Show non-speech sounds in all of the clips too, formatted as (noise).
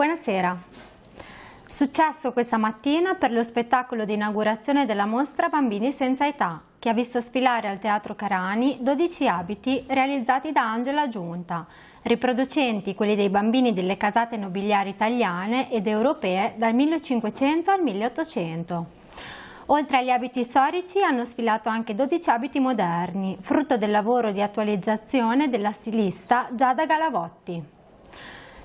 Buonasera. Successo questa mattina per lo spettacolo di inaugurazione della mostra Bambini senza età, che ha visto sfilare al Teatro Carani 12 abiti realizzati da Angela Giunta, riproducenti quelli dei bambini delle casate nobiliari italiane ed europee dal 1500 al 1800. Oltre agli abiti storici hanno sfilato anche 12 abiti moderni, frutto del lavoro di attualizzazione della stilista Giada Galavotti.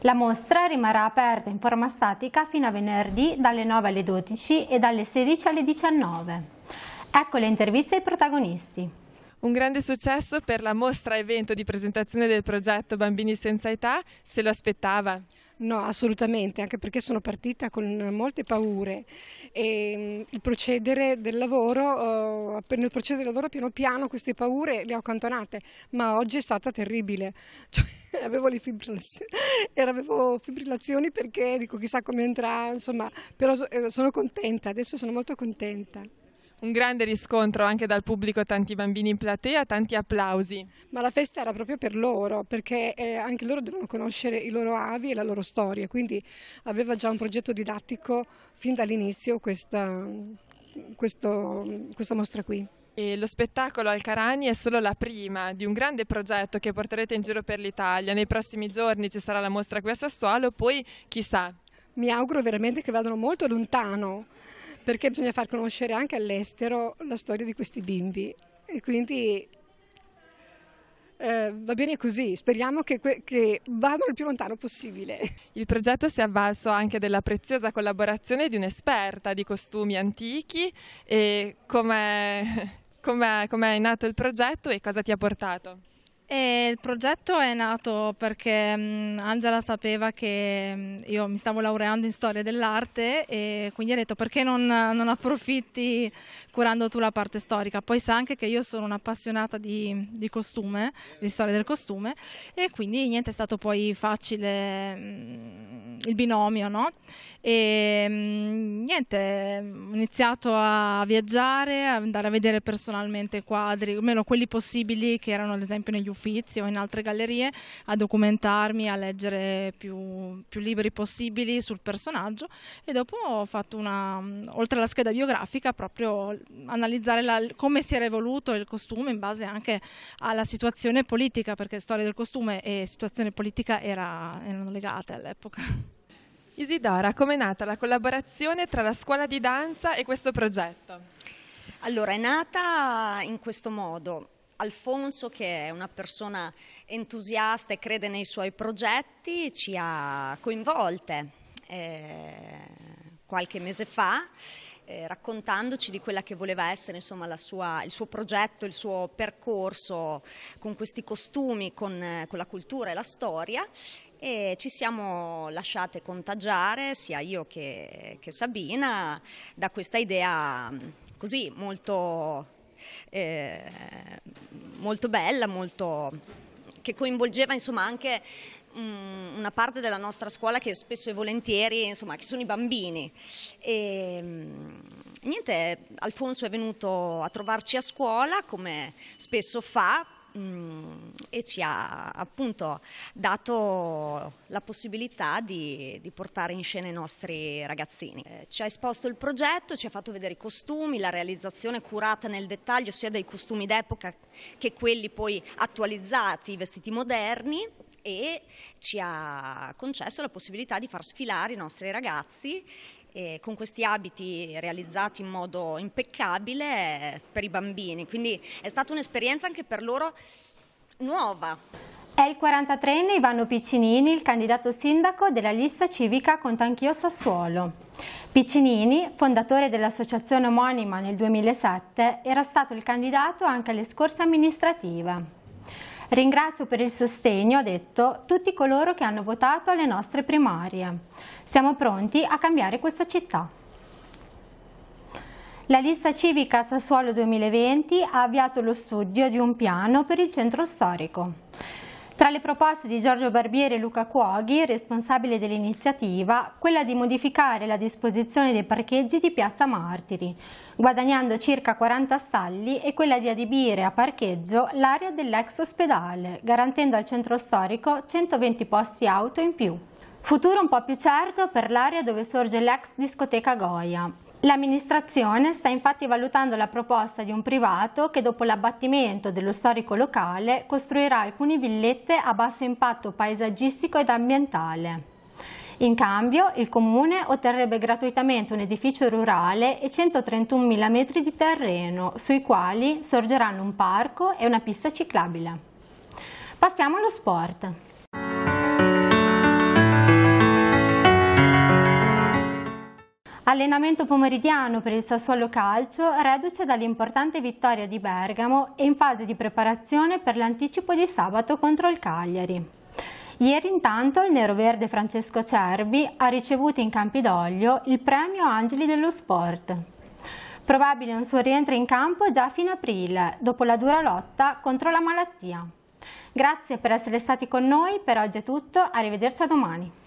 La mostra rimarrà aperta in forma statica fino a venerdì dalle 9 alle 12 e dalle 16 alle 19. Ecco le interviste ai protagonisti. Un grande successo per la mostra evento di presentazione del progetto Bambini senza età, se lo aspettava? No, assolutamente, anche perché sono partita con molte paure e ehm, il procedere del lavoro, eh, nel procedere del lavoro piano piano queste paure le ho accantonate, ma oggi è stata terribile, (laughs) cioè, avevo le fibrillazioni, avevo fibrillazioni perché dico chissà come andrà, insomma, però eh, sono contenta, adesso sono molto contenta. Un grande riscontro anche dal pubblico, tanti bambini in platea, tanti applausi. Ma la festa era proprio per loro, perché eh, anche loro devono conoscere i loro avi e la loro storia, quindi aveva già un progetto didattico fin dall'inizio questa, questo, questa mostra qui. E lo spettacolo al Carani è solo la prima di un grande progetto che porterete in giro per l'Italia. Nei prossimi giorni ci sarà la mostra qui a Sassuolo, poi chissà. Mi auguro veramente che vadano molto lontano perché bisogna far conoscere anche all'estero la storia di questi bimbi e quindi eh, va bene così, speriamo che, che, vadano il più lontano possibile. Il progetto si è avvalso anche della preziosa collaborazione di un'esperta di costumi antichi e come (laughs) è nato il progetto e cosa ti ha portato? E il progetto è nato perché um, Angela sapeva che um, io mi stavo laureando in storia dell'arte e quindi ha detto perché non, non, approfitti curando tu la parte storica. Poi sa anche che io sono un'appassionata di, di, costume, di storia del costume e quindi niente è stato poi facile um, il binomio. No? E niente, ho iniziato a viaggiare, a andare a vedere personalmente quadri, almeno quelli possibili che erano ad esempio negli uffici Uffizi o in altre gallerie a documentarmi, a leggere più, più libri possibili sul personaggio e dopo ho fatto una, oltre alla scheda biografica, proprio analizzare la, come si era evoluto il costume in base anche alla situazione politica, perché storia del costume e situazione politica era, erano legate all'epoca. Isidora, com'è nata la collaborazione tra la scuola di danza e questo progetto? Allora, è nata in questo modo. Alfonso, che è una persona entusiasta e crede nei suoi progetti, ci ha coinvolte eh, qualche mese fa. Eh, raccontandoci di quella che voleva essere insomma, sua, il suo progetto, il suo percorso con questi costumi, con, con la cultura e la storia e ci siamo lasciate contagiare, sia io che, che Sabina, da questa idea mm, così molto eh, molto bella, molto, che coinvolgeva insomma, anche mm, una parte della nostra scuola che spesso e volentieri, insomma, che sono i bambini. E, ehm, niente, Alfonso è venuto a trovarci a scuola come spesso fa mh, e ci ha appunto dato la possibilità di, di portare in scena i nostri ragazzini. Eh, ci ha esposto il progetto, ci ha fatto vedere i costumi, la realizzazione curata nel dettaglio sia dei costumi d'epoca che quelli poi attualizzati, i vestiti moderni e ci ha concesso la possibilità di far sfilare i nostri ragazzi eh, con questi abiti realizzati in modo impeccabile eh, per i bambini. Quindi è stata un'esperienza anche per loro nuova. È il 43enne Ivano Piccinini, il candidato sindaco della lista civica Anch'io Sassuolo. Piccinini, fondatore dell'associazione omonima nel 2007, era stato il candidato anche alle scorse amministrative. Ringrazio per il sostegno, ha detto, tutti coloro che hanno votato alle nostre primarie. Siamo pronti a cambiare questa città. La lista civica Sassuolo 2020 ha avviato lo studio di un piano per il centro storico. Tra le proposte di Giorgio Barbieri e Luca Cuoghi, responsabile dell'iniziativa, quella di modificare la disposizione dei parcheggi di Piazza Martiri, guadagnando circa 40 stalli e quella di adibire a parcheggio l'area dell'ex ospedale, garantendo al centro storico 120 posti auto in più. Futuro un po' più certo per l'area dove sorge l'ex discoteca Goya. L'amministrazione sta infatti valutando la proposta di un privato che dopo l'abbattimento dello storico locale costruirà alcune villette a basso impatto paesaggistico ed ambientale. In cambio, il comune otterrebbe gratuitamente un edificio rurale e 131.000 metri di terreno, sui quali sorgeranno un parco e una pista ciclabile. Passiamo allo sport. Allenamento pomeridiano per il Sassuolo Calcio, reduce dall'importante vittoria di Bergamo e in fase di preparazione per l'anticipo di sabato contro il Cagliari. Ieri intanto il neroverde Francesco Cerbi ha ricevuto in Campidoglio il premio Angeli dello Sport. Probabile un suo rientro in campo già fino a aprile, dopo la dura lotta contro la malattia. Grazie per essere stati con noi, per oggi è tutto, arrivederci a domani.